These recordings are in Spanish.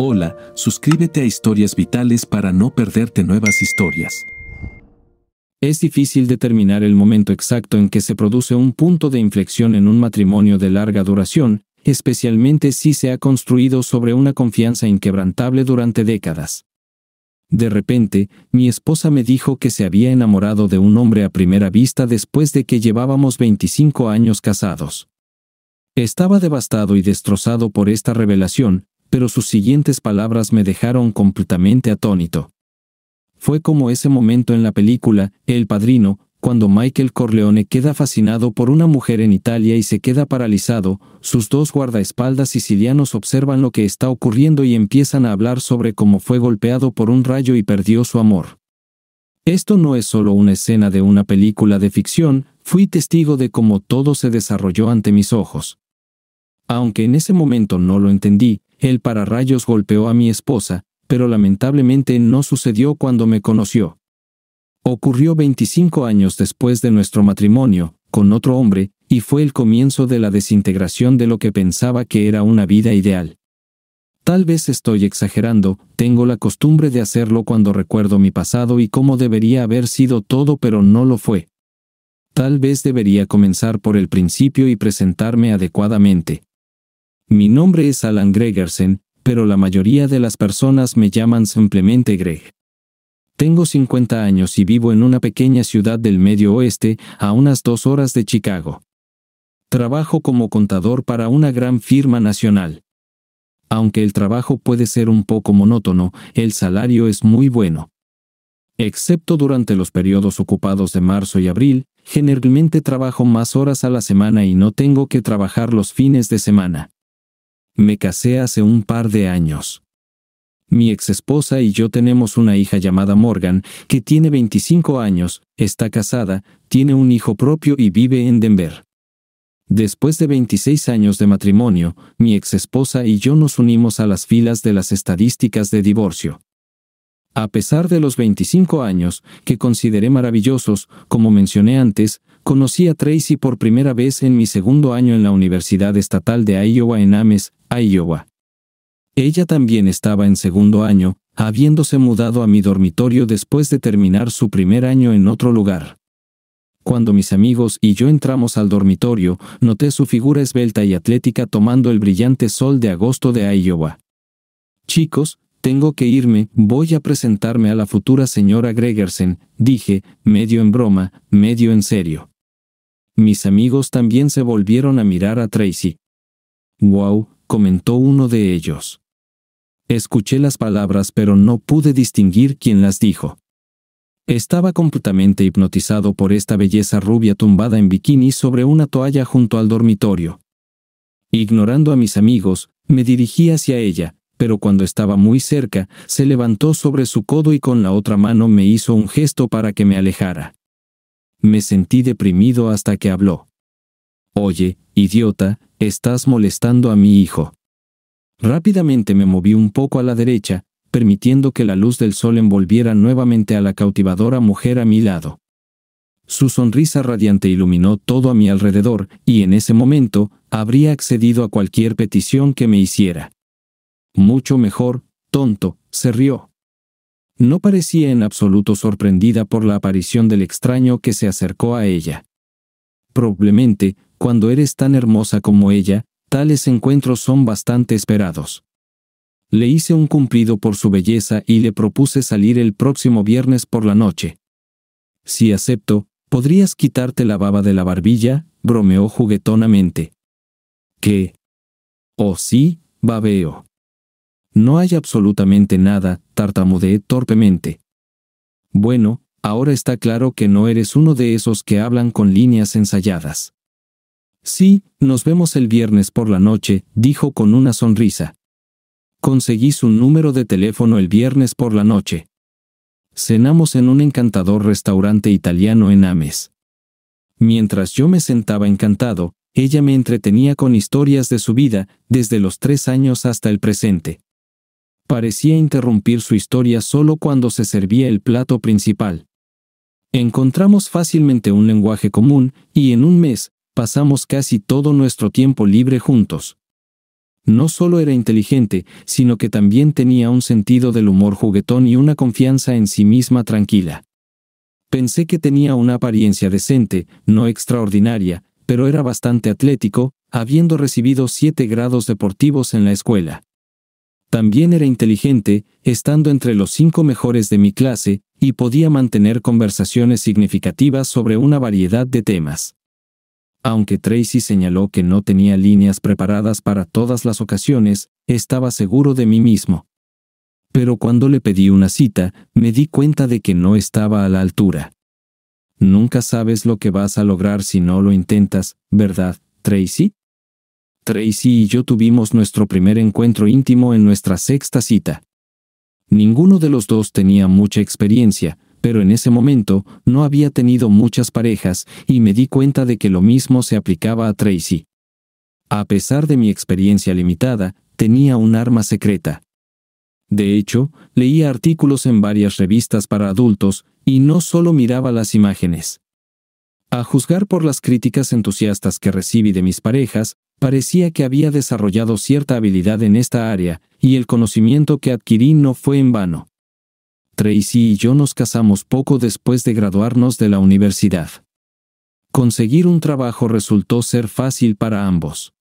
Hola, suscríbete a Historias Vitales para no perderte nuevas historias. Es difícil determinar el momento exacto en que se produce un punto de inflexión en un matrimonio de larga duración, especialmente si se ha construido sobre una confianza inquebrantable durante décadas. De repente, mi esposa me dijo que se había enamorado de un hombre a primera vista después de que llevábamos 25 años casados. Estaba devastado y destrozado por esta revelación, pero sus siguientes palabras me dejaron completamente atónito. Fue como ese momento en la película, El Padrino, cuando Michael Corleone queda fascinado por una mujer en Italia y se queda paralizado, sus dos guardaespaldas sicilianos observan lo que está ocurriendo y empiezan a hablar sobre cómo fue golpeado por un rayo y perdió su amor. Esto no es solo una escena de una película de ficción, fui testigo de cómo todo se desarrolló ante mis ojos. Aunque en ese momento no lo entendí, el pararrayos golpeó a mi esposa, pero lamentablemente no sucedió cuando me conoció. Ocurrió 25 años después de nuestro matrimonio, con otro hombre, y fue el comienzo de la desintegración de lo que pensaba que era una vida ideal. Tal vez estoy exagerando, tengo la costumbre de hacerlo cuando recuerdo mi pasado y cómo debería haber sido todo pero no lo fue. Tal vez debería comenzar por el principio y presentarme adecuadamente. Mi nombre es Alan Gregersen, pero la mayoría de las personas me llaman simplemente Greg. Tengo 50 años y vivo en una pequeña ciudad del medio oeste, a unas dos horas de Chicago. Trabajo como contador para una gran firma nacional. Aunque el trabajo puede ser un poco monótono, el salario es muy bueno. Excepto durante los periodos ocupados de marzo y abril, generalmente trabajo más horas a la semana y no tengo que trabajar los fines de semana. Me casé hace un par de años. Mi exesposa y yo tenemos una hija llamada Morgan, que tiene 25 años, está casada, tiene un hijo propio y vive en Denver. Después de 26 años de matrimonio, mi exesposa y yo nos unimos a las filas de las estadísticas de divorcio. A pesar de los 25 años, que consideré maravillosos, como mencioné antes, Conocí a Tracy por primera vez en mi segundo año en la Universidad Estatal de Iowa en Ames, Iowa. Ella también estaba en segundo año, habiéndose mudado a mi dormitorio después de terminar su primer año en otro lugar. Cuando mis amigos y yo entramos al dormitorio, noté su figura esbelta y atlética tomando el brillante sol de agosto de Iowa. Chicos, tengo que irme, voy a presentarme a la futura señora Gregersen, dije, medio en broma, medio en serio. Mis amigos también se volvieron a mirar a Tracy. Wow, comentó uno de ellos. Escuché las palabras pero no pude distinguir quién las dijo. Estaba completamente hipnotizado por esta belleza rubia tumbada en bikini sobre una toalla junto al dormitorio. Ignorando a mis amigos, me dirigí hacia ella, pero cuando estaba muy cerca, se levantó sobre su codo y con la otra mano me hizo un gesto para que me alejara. Me sentí deprimido hasta que habló. Oye, idiota, estás molestando a mi hijo. Rápidamente me moví un poco a la derecha, permitiendo que la luz del sol envolviera nuevamente a la cautivadora mujer a mi lado. Su sonrisa radiante iluminó todo a mi alrededor, y en ese momento, habría accedido a cualquier petición que me hiciera. Mucho mejor, tonto, se rió. No parecía en absoluto sorprendida por la aparición del extraño que se acercó a ella. Probablemente, cuando eres tan hermosa como ella, tales encuentros son bastante esperados. Le hice un cumplido por su belleza y le propuse salir el próximo viernes por la noche. Si acepto, podrías quitarte la baba de la barbilla, bromeó juguetonamente. ¿Qué? Oh sí, babeo. No hay absolutamente nada, tartamudeé torpemente. Bueno, ahora está claro que no eres uno de esos que hablan con líneas ensayadas. Sí, nos vemos el viernes por la noche, dijo con una sonrisa. Conseguí su número de teléfono el viernes por la noche. Cenamos en un encantador restaurante italiano en Ames. Mientras yo me sentaba encantado, ella me entretenía con historias de su vida, desde los tres años hasta el presente parecía interrumpir su historia solo cuando se servía el plato principal. Encontramos fácilmente un lenguaje común, y en un mes, pasamos casi todo nuestro tiempo libre juntos. No solo era inteligente, sino que también tenía un sentido del humor juguetón y una confianza en sí misma tranquila. Pensé que tenía una apariencia decente, no extraordinaria, pero era bastante atlético, habiendo recibido siete grados deportivos en la escuela. También era inteligente, estando entre los cinco mejores de mi clase, y podía mantener conversaciones significativas sobre una variedad de temas. Aunque Tracy señaló que no tenía líneas preparadas para todas las ocasiones, estaba seguro de mí mismo. Pero cuando le pedí una cita, me di cuenta de que no estaba a la altura. Nunca sabes lo que vas a lograr si no lo intentas, ¿verdad, Tracy? Tracy y yo tuvimos nuestro primer encuentro íntimo en nuestra sexta cita. Ninguno de los dos tenía mucha experiencia, pero en ese momento no había tenido muchas parejas y me di cuenta de que lo mismo se aplicaba a Tracy. A pesar de mi experiencia limitada, tenía un arma secreta. De hecho, leía artículos en varias revistas para adultos y no solo miraba las imágenes. A juzgar por las críticas entusiastas que recibí de mis parejas, Parecía que había desarrollado cierta habilidad en esta área, y el conocimiento que adquirí no fue en vano. Tracy y yo nos casamos poco después de graduarnos de la universidad. Conseguir un trabajo resultó ser fácil para ambos.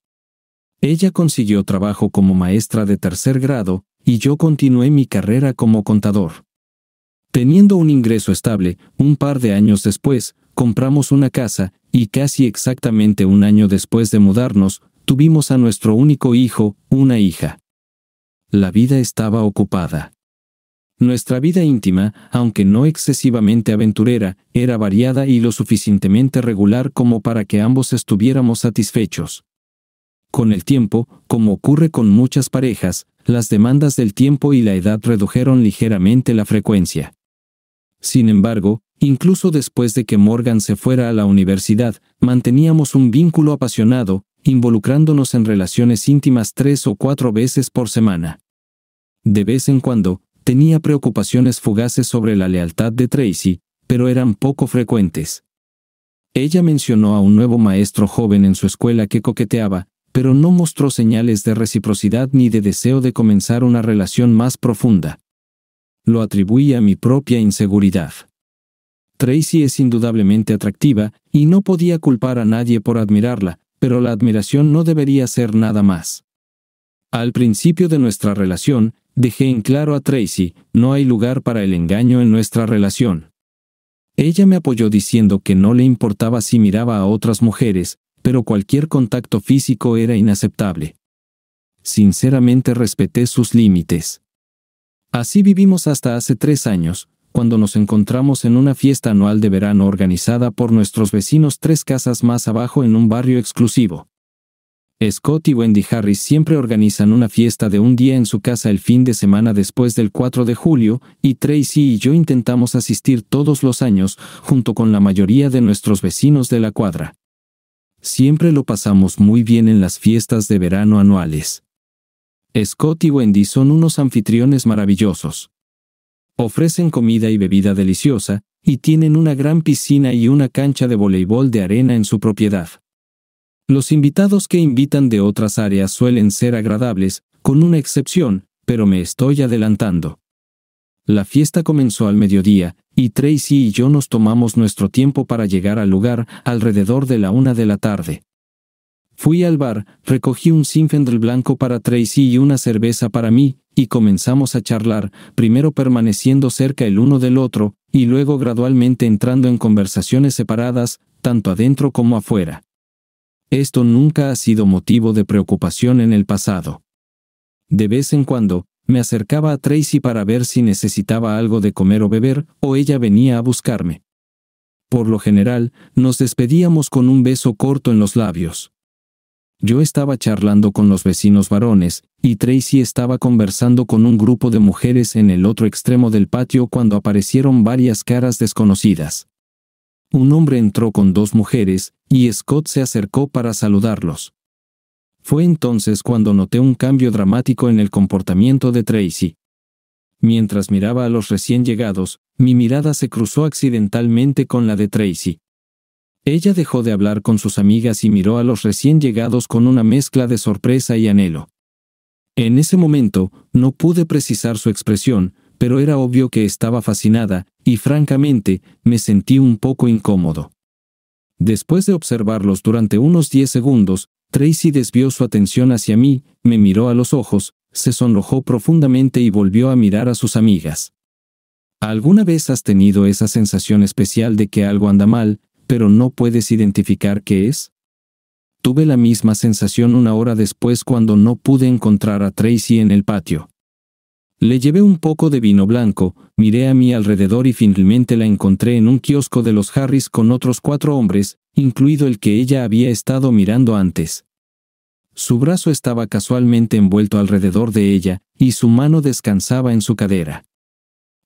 Ella consiguió trabajo como maestra de tercer grado, y yo continué mi carrera como contador. Teniendo un ingreso estable, un par de años después, compramos una casa, y casi exactamente un año después de mudarnos, tuvimos a nuestro único hijo, una hija. La vida estaba ocupada. Nuestra vida íntima, aunque no excesivamente aventurera, era variada y lo suficientemente regular como para que ambos estuviéramos satisfechos. Con el tiempo, como ocurre con muchas parejas, las demandas del tiempo y la edad redujeron ligeramente la frecuencia. Sin embargo, Incluso después de que Morgan se fuera a la universidad, manteníamos un vínculo apasionado, involucrándonos en relaciones íntimas tres o cuatro veces por semana. De vez en cuando, tenía preocupaciones fugaces sobre la lealtad de Tracy, pero eran poco frecuentes. Ella mencionó a un nuevo maestro joven en su escuela que coqueteaba, pero no mostró señales de reciprocidad ni de deseo de comenzar una relación más profunda. Lo atribuí a mi propia inseguridad. Tracy es indudablemente atractiva, y no podía culpar a nadie por admirarla, pero la admiración no debería ser nada más. Al principio de nuestra relación, dejé en claro a Tracy, no hay lugar para el engaño en nuestra relación. Ella me apoyó diciendo que no le importaba si miraba a otras mujeres, pero cualquier contacto físico era inaceptable. Sinceramente respeté sus límites. Así vivimos hasta hace tres años, cuando nos encontramos en una fiesta anual de verano organizada por nuestros vecinos tres casas más abajo en un barrio exclusivo. Scott y Wendy Harris siempre organizan una fiesta de un día en su casa el fin de semana después del 4 de julio, y Tracy y yo intentamos asistir todos los años, junto con la mayoría de nuestros vecinos de la cuadra. Siempre lo pasamos muy bien en las fiestas de verano anuales. Scott y Wendy son unos anfitriones maravillosos. Ofrecen comida y bebida deliciosa, y tienen una gran piscina y una cancha de voleibol de arena en su propiedad. Los invitados que invitan de otras áreas suelen ser agradables, con una excepción, pero me estoy adelantando. La fiesta comenzó al mediodía, y Tracy y yo nos tomamos nuestro tiempo para llegar al lugar alrededor de la una de la tarde. Fui al bar, recogí un Zinfandel blanco para Tracy y una cerveza para mí, y comenzamos a charlar, primero permaneciendo cerca el uno del otro, y luego gradualmente entrando en conversaciones separadas, tanto adentro como afuera. Esto nunca ha sido motivo de preocupación en el pasado. De vez en cuando, me acercaba a Tracy para ver si necesitaba algo de comer o beber, o ella venía a buscarme. Por lo general, nos despedíamos con un beso corto en los labios. Yo estaba charlando con los vecinos varones, y Tracy estaba conversando con un grupo de mujeres en el otro extremo del patio cuando aparecieron varias caras desconocidas. Un hombre entró con dos mujeres, y Scott se acercó para saludarlos. Fue entonces cuando noté un cambio dramático en el comportamiento de Tracy. Mientras miraba a los recién llegados, mi mirada se cruzó accidentalmente con la de Tracy. Ella dejó de hablar con sus amigas y miró a los recién llegados con una mezcla de sorpresa y anhelo. En ese momento, no pude precisar su expresión, pero era obvio que estaba fascinada, y francamente, me sentí un poco incómodo. Después de observarlos durante unos 10 segundos, Tracy desvió su atención hacia mí, me miró a los ojos, se sonrojó profundamente y volvió a mirar a sus amigas. ¿Alguna vez has tenido esa sensación especial de que algo anda mal, pero no puedes identificar qué es? Tuve la misma sensación una hora después cuando no pude encontrar a Tracy en el patio. Le llevé un poco de vino blanco, miré a mi alrededor y finalmente la encontré en un kiosco de los Harris con otros cuatro hombres, incluido el que ella había estado mirando antes. Su brazo estaba casualmente envuelto alrededor de ella, y su mano descansaba en su cadera.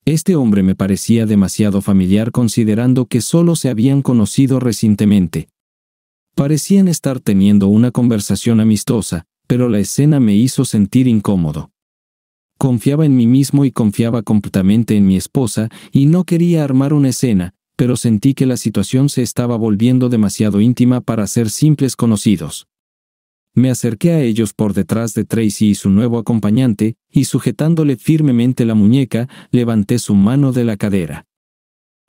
Este hombre me parecía demasiado familiar considerando que solo se habían conocido recientemente. Parecían estar teniendo una conversación amistosa, pero la escena me hizo sentir incómodo. Confiaba en mí mismo y confiaba completamente en mi esposa, y no quería armar una escena, pero sentí que la situación se estaba volviendo demasiado íntima para ser simples conocidos. Me acerqué a ellos por detrás de Tracy y su nuevo acompañante, y sujetándole firmemente la muñeca, levanté su mano de la cadera.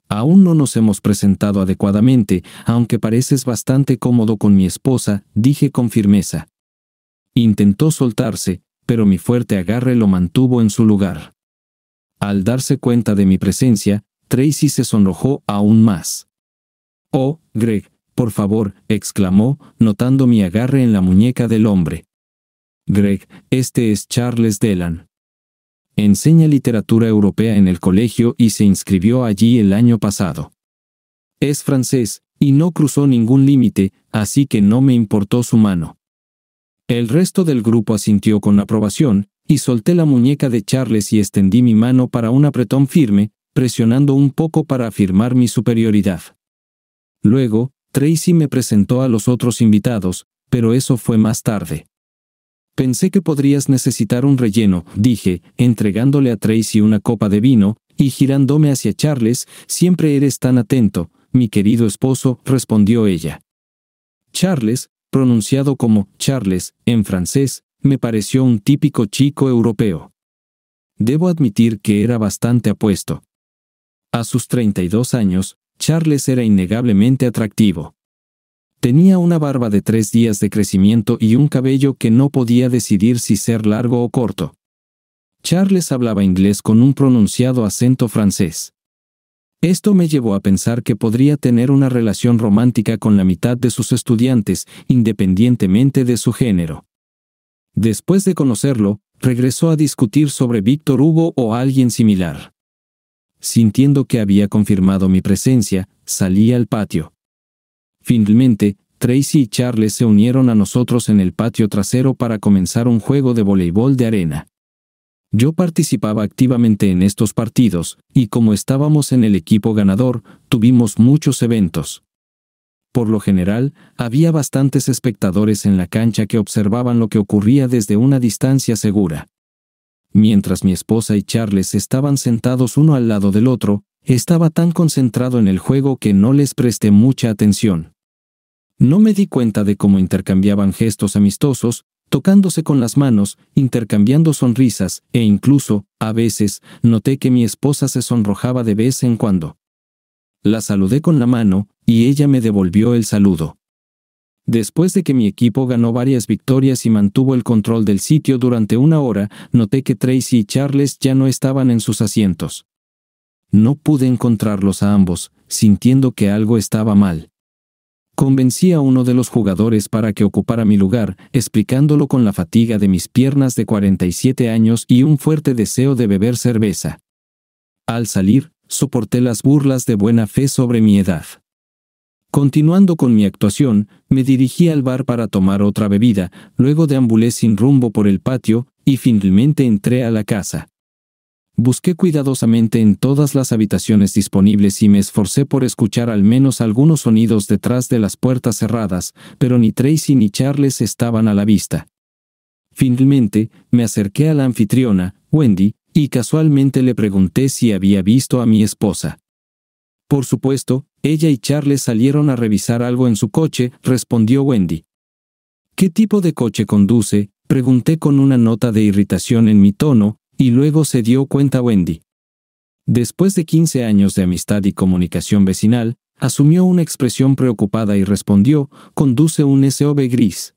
Aún no nos hemos presentado adecuadamente, aunque pareces bastante cómodo con mi esposa, dije con firmeza. Intentó soltarse, pero mi fuerte agarre lo mantuvo en su lugar. Al darse cuenta de mi presencia, Tracy se sonrojó aún más. Oh, Greg, por favor, exclamó, notando mi agarre en la muñeca del hombre. Greg, este es Charles Delan. Enseña literatura europea en el colegio y se inscribió allí el año pasado. Es francés, y no cruzó ningún límite, así que no me importó su mano. El resto del grupo asintió con aprobación, y solté la muñeca de Charles y extendí mi mano para un apretón firme, presionando un poco para afirmar mi superioridad. Luego, Tracy me presentó a los otros invitados, pero eso fue más tarde. Pensé que podrías necesitar un relleno, dije, entregándole a Tracy una copa de vino, y girándome hacia Charles, siempre eres tan atento, mi querido esposo, respondió ella. Charles, pronunciado como Charles, en francés, me pareció un típico chico europeo. Debo admitir que era bastante apuesto. A sus 32 años, Charles era innegablemente atractivo. Tenía una barba de tres días de crecimiento y un cabello que no podía decidir si ser largo o corto. Charles hablaba inglés con un pronunciado acento francés. Esto me llevó a pensar que podría tener una relación romántica con la mitad de sus estudiantes, independientemente de su género. Después de conocerlo, regresó a discutir sobre Víctor Hugo o alguien similar. Sintiendo que había confirmado mi presencia, salí al patio. Finalmente, Tracy y Charles se unieron a nosotros en el patio trasero para comenzar un juego de voleibol de arena. Yo participaba activamente en estos partidos, y como estábamos en el equipo ganador, tuvimos muchos eventos. Por lo general, había bastantes espectadores en la cancha que observaban lo que ocurría desde una distancia segura. Mientras mi esposa y Charles estaban sentados uno al lado del otro, estaba tan concentrado en el juego que no les presté mucha atención. No me di cuenta de cómo intercambiaban gestos amistosos, tocándose con las manos, intercambiando sonrisas, e incluso, a veces, noté que mi esposa se sonrojaba de vez en cuando. La saludé con la mano, y ella me devolvió el saludo. Después de que mi equipo ganó varias victorias y mantuvo el control del sitio durante una hora, noté que Tracy y Charles ya no estaban en sus asientos. No pude encontrarlos a ambos, sintiendo que algo estaba mal. Convencí a uno de los jugadores para que ocupara mi lugar, explicándolo con la fatiga de mis piernas de 47 años y un fuerte deseo de beber cerveza. Al salir, soporté las burlas de buena fe sobre mi edad. Continuando con mi actuación, me dirigí al bar para tomar otra bebida, luego deambulé sin rumbo por el patio, y finalmente entré a la casa. Busqué cuidadosamente en todas las habitaciones disponibles y me esforcé por escuchar al menos algunos sonidos detrás de las puertas cerradas, pero ni Tracy ni Charles estaban a la vista. Finalmente, me acerqué a la anfitriona, Wendy, y casualmente le pregunté si había visto a mi esposa. Por supuesto, ella y Charles salieron a revisar algo en su coche, respondió Wendy. ¿Qué tipo de coche conduce? Pregunté con una nota de irritación en mi tono, y luego se dio cuenta Wendy. Después de 15 años de amistad y comunicación vecinal, asumió una expresión preocupada y respondió, conduce un SOV gris.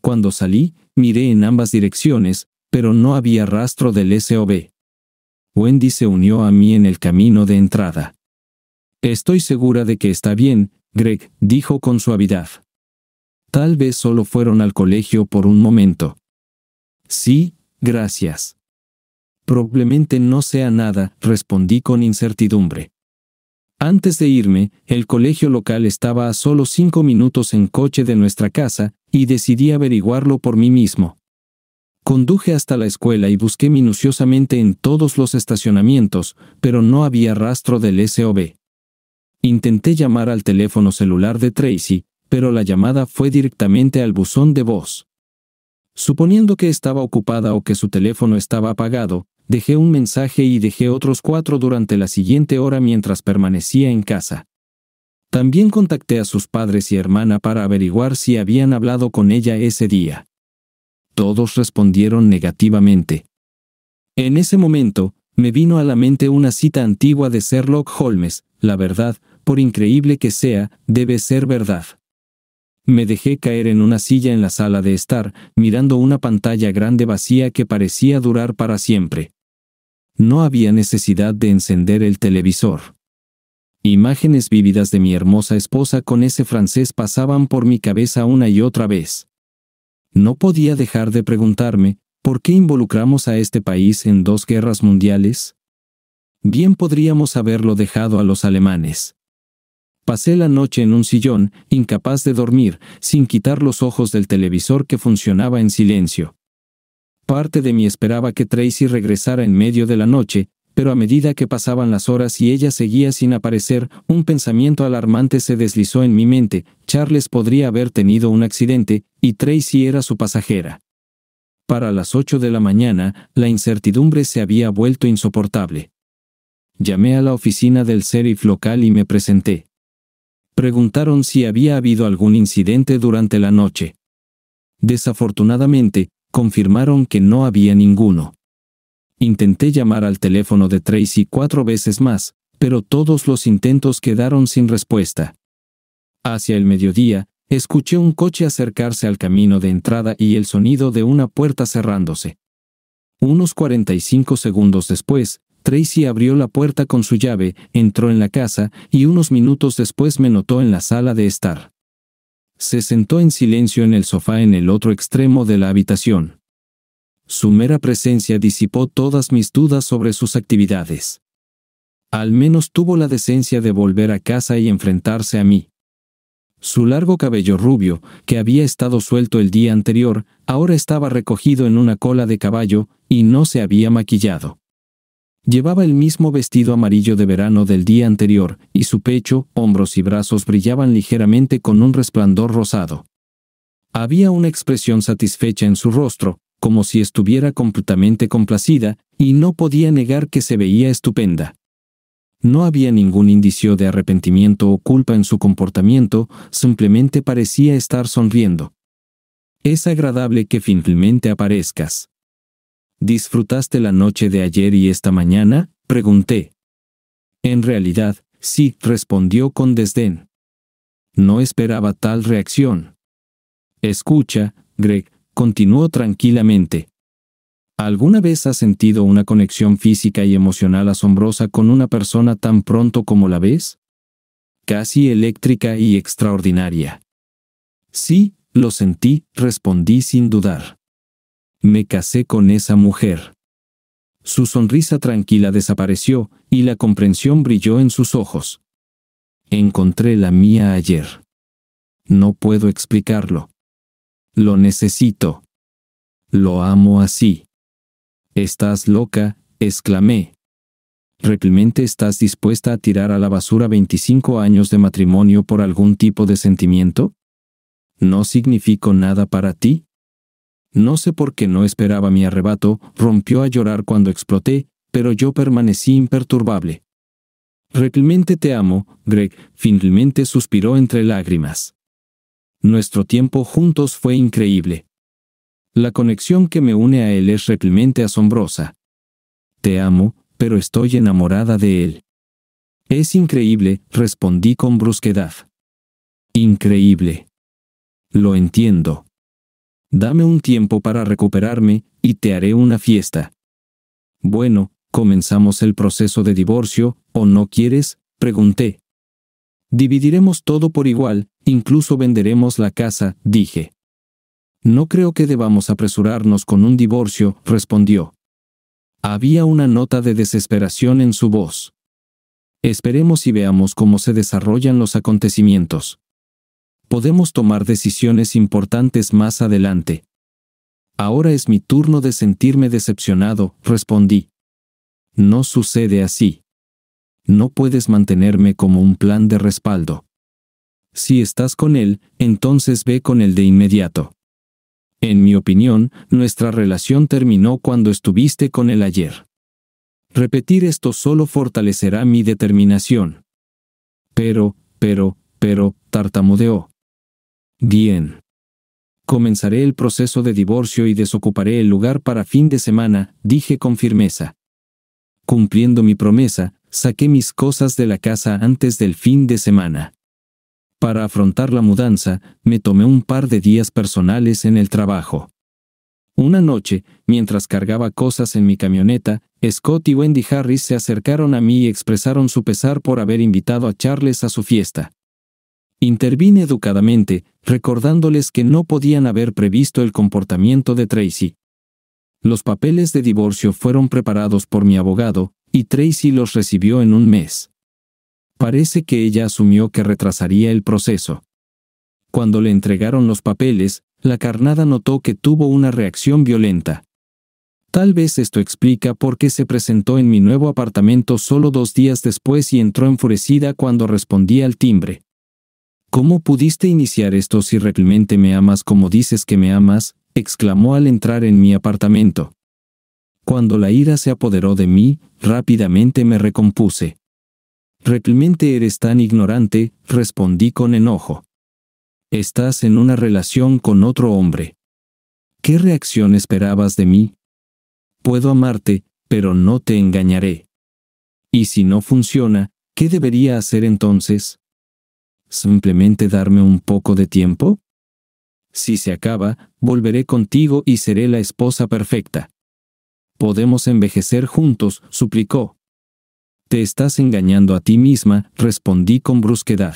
Cuando salí, miré en ambas direcciones, pero no había rastro del SOV. Wendy se unió a mí en el camino de entrada. Estoy segura de que está bien, Greg, dijo con suavidad. Tal vez solo fueron al colegio por un momento. Sí, gracias. Probablemente no sea nada, respondí con incertidumbre. Antes de irme, el colegio local estaba a solo cinco minutos en coche de nuestra casa, y decidí averiguarlo por mí mismo. Conduje hasta la escuela y busqué minuciosamente en todos los estacionamientos, pero no había rastro del SOB. Intenté llamar al teléfono celular de Tracy, pero la llamada fue directamente al buzón de voz. Suponiendo que estaba ocupada o que su teléfono estaba apagado, dejé un mensaje y dejé otros cuatro durante la siguiente hora mientras permanecía en casa. También contacté a sus padres y hermana para averiguar si habían hablado con ella ese día. Todos respondieron negativamente. En ese momento, me vino a la mente una cita antigua de Sherlock Holmes, la verdad, por increíble que sea, debe ser verdad. Me dejé caer en una silla en la sala de estar, mirando una pantalla grande vacía que parecía durar para siempre. No había necesidad de encender el televisor. Imágenes vívidas de mi hermosa esposa con ese francés pasaban por mi cabeza una y otra vez. No podía dejar de preguntarme, ¿Por qué involucramos a este país en dos guerras mundiales? Bien podríamos haberlo dejado a los alemanes. Pasé la noche en un sillón, incapaz de dormir, sin quitar los ojos del televisor que funcionaba en silencio. Parte de mí esperaba que Tracy regresara en medio de la noche, pero a medida que pasaban las horas y ella seguía sin aparecer, un pensamiento alarmante se deslizó en mi mente, Charles podría haber tenido un accidente, y Tracy era su pasajera. Para las ocho de la mañana, la incertidumbre se había vuelto insoportable. Llamé a la oficina del sheriff local y me presenté. Preguntaron si había habido algún incidente durante la noche. Desafortunadamente, confirmaron que no había ninguno. Intenté llamar al teléfono de Tracy cuatro veces más, pero todos los intentos quedaron sin respuesta. Hacia el mediodía, Escuché un coche acercarse al camino de entrada y el sonido de una puerta cerrándose. Unos 45 segundos después, Tracy abrió la puerta con su llave, entró en la casa y unos minutos después me notó en la sala de estar. Se sentó en silencio en el sofá en el otro extremo de la habitación. Su mera presencia disipó todas mis dudas sobre sus actividades. Al menos tuvo la decencia de volver a casa y enfrentarse a mí. Su largo cabello rubio, que había estado suelto el día anterior, ahora estaba recogido en una cola de caballo, y no se había maquillado. Llevaba el mismo vestido amarillo de verano del día anterior, y su pecho, hombros y brazos brillaban ligeramente con un resplandor rosado. Había una expresión satisfecha en su rostro, como si estuviera completamente complacida, y no podía negar que se veía estupenda. No había ningún indicio de arrepentimiento o culpa en su comportamiento, simplemente parecía estar sonriendo. Es agradable que finalmente aparezcas. ¿Disfrutaste la noche de ayer y esta mañana? pregunté. En realidad, sí, respondió con desdén. No esperaba tal reacción. Escucha, Greg, continuó tranquilamente. ¿Alguna vez has sentido una conexión física y emocional asombrosa con una persona tan pronto como la ves? Casi eléctrica y extraordinaria. Sí, lo sentí, respondí sin dudar. Me casé con esa mujer. Su sonrisa tranquila desapareció, y la comprensión brilló en sus ojos. Encontré la mía ayer. No puedo explicarlo. Lo necesito. Lo amo así. Estás loca, exclamé. ¿Realmente estás dispuesta a tirar a la basura 25 años de matrimonio por algún tipo de sentimiento? ¿No significó nada para ti? No sé por qué no esperaba mi arrebato, rompió a llorar cuando exploté, pero yo permanecí imperturbable. Realmente te amo, Greg, finalmente suspiró entre lágrimas. Nuestro tiempo juntos fue increíble. La conexión que me une a él es realmente asombrosa. Te amo, pero estoy enamorada de él. Es increíble, respondí con brusquedad. Increíble. Lo entiendo. Dame un tiempo para recuperarme, y te haré una fiesta. Bueno, comenzamos el proceso de divorcio, ¿o no quieres? pregunté. Dividiremos todo por igual, incluso venderemos la casa, dije. No creo que debamos apresurarnos con un divorcio, respondió. Había una nota de desesperación en su voz. Esperemos y veamos cómo se desarrollan los acontecimientos. Podemos tomar decisiones importantes más adelante. Ahora es mi turno de sentirme decepcionado, respondí. No sucede así. No puedes mantenerme como un plan de respaldo. Si estás con él, entonces ve con él de inmediato. En mi opinión, nuestra relación terminó cuando estuviste con él ayer. Repetir esto solo fortalecerá mi determinación. Pero, pero, pero, tartamudeó. Bien. Comenzaré el proceso de divorcio y desocuparé el lugar para fin de semana, dije con firmeza. Cumpliendo mi promesa, saqué mis cosas de la casa antes del fin de semana. Para afrontar la mudanza, me tomé un par de días personales en el trabajo. Una noche, mientras cargaba cosas en mi camioneta, Scott y Wendy Harris se acercaron a mí y expresaron su pesar por haber invitado a Charles a su fiesta. Intervine educadamente, recordándoles que no podían haber previsto el comportamiento de Tracy. Los papeles de divorcio fueron preparados por mi abogado, y Tracy los recibió en un mes. Parece que ella asumió que retrasaría el proceso. Cuando le entregaron los papeles, la carnada notó que tuvo una reacción violenta. Tal vez esto explica por qué se presentó en mi nuevo apartamento solo dos días después y entró enfurecida cuando respondí al timbre. ¿Cómo pudiste iniciar esto si realmente me amas como dices que me amas? exclamó al entrar en mi apartamento. Cuando la ira se apoderó de mí, rápidamente me recompuse. Realmente eres tan ignorante, respondí con enojo. Estás en una relación con otro hombre. ¿Qué reacción esperabas de mí? Puedo amarte, pero no te engañaré. Y si no funciona, ¿qué debería hacer entonces? ¿Simplemente darme un poco de tiempo? Si se acaba, volveré contigo y seré la esposa perfecta. Podemos envejecer juntos, suplicó. Te estás engañando a ti misma, respondí con brusquedad.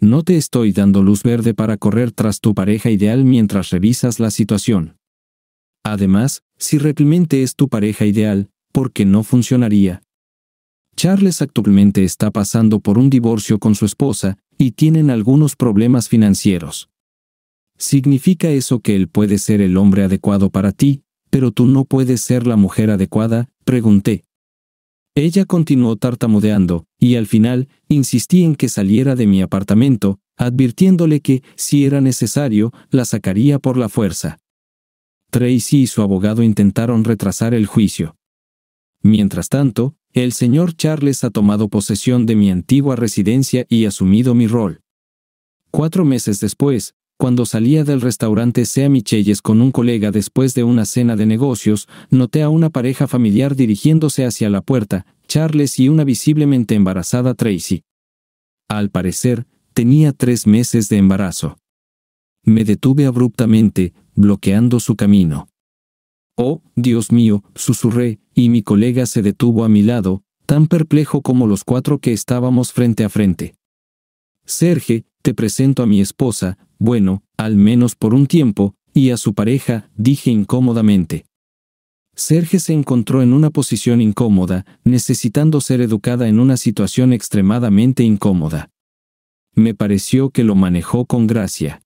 No te estoy dando luz verde para correr tras tu pareja ideal mientras revisas la situación. Además, si realmente es tu pareja ideal, ¿por qué no funcionaría? Charles actualmente está pasando por un divorcio con su esposa y tienen algunos problemas financieros. ¿Significa eso que él puede ser el hombre adecuado para ti, pero tú no puedes ser la mujer adecuada? Pregunté. Ella continuó tartamudeando, y al final, insistí en que saliera de mi apartamento, advirtiéndole que, si era necesario, la sacaría por la fuerza. Tracy y su abogado intentaron retrasar el juicio. Mientras tanto, el señor Charles ha tomado posesión de mi antigua residencia y asumido mi rol. Cuatro meses después, cuando salía del restaurante Sea Michelles con un colega después de una cena de negocios, noté a una pareja familiar dirigiéndose hacia la puerta, Charles y una visiblemente embarazada Tracy. Al parecer, tenía tres meses de embarazo. Me detuve abruptamente, bloqueando su camino. Oh, Dios mío, susurré, y mi colega se detuvo a mi lado, tan perplejo como los cuatro que estábamos frente a frente. Serge, te presento a mi esposa, bueno, al menos por un tiempo, y a su pareja, dije incómodamente. Serge se encontró en una posición incómoda, necesitando ser educada en una situación extremadamente incómoda. Me pareció que lo manejó con gracia.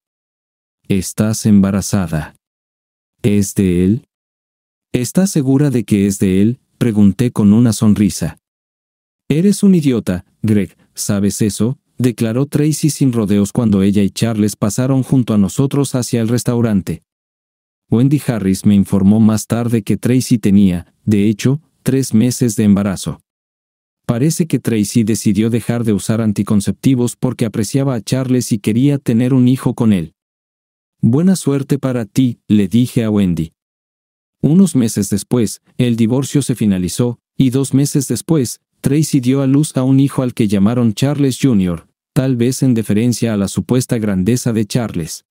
Estás embarazada. ¿Es de él? ¿Estás segura de que es de él? pregunté con una sonrisa. Eres un idiota, Greg, ¿sabes eso? declaró Tracy sin rodeos cuando ella y Charles pasaron junto a nosotros hacia el restaurante. Wendy Harris me informó más tarde que Tracy tenía, de hecho, tres meses de embarazo. Parece que Tracy decidió dejar de usar anticonceptivos porque apreciaba a Charles y quería tener un hijo con él. Buena suerte para ti, le dije a Wendy. Unos meses después, el divorcio se finalizó, y dos meses después, Tracy dio a luz a un hijo al que llamaron Charles Jr., tal vez en deferencia a la supuesta grandeza de Charles.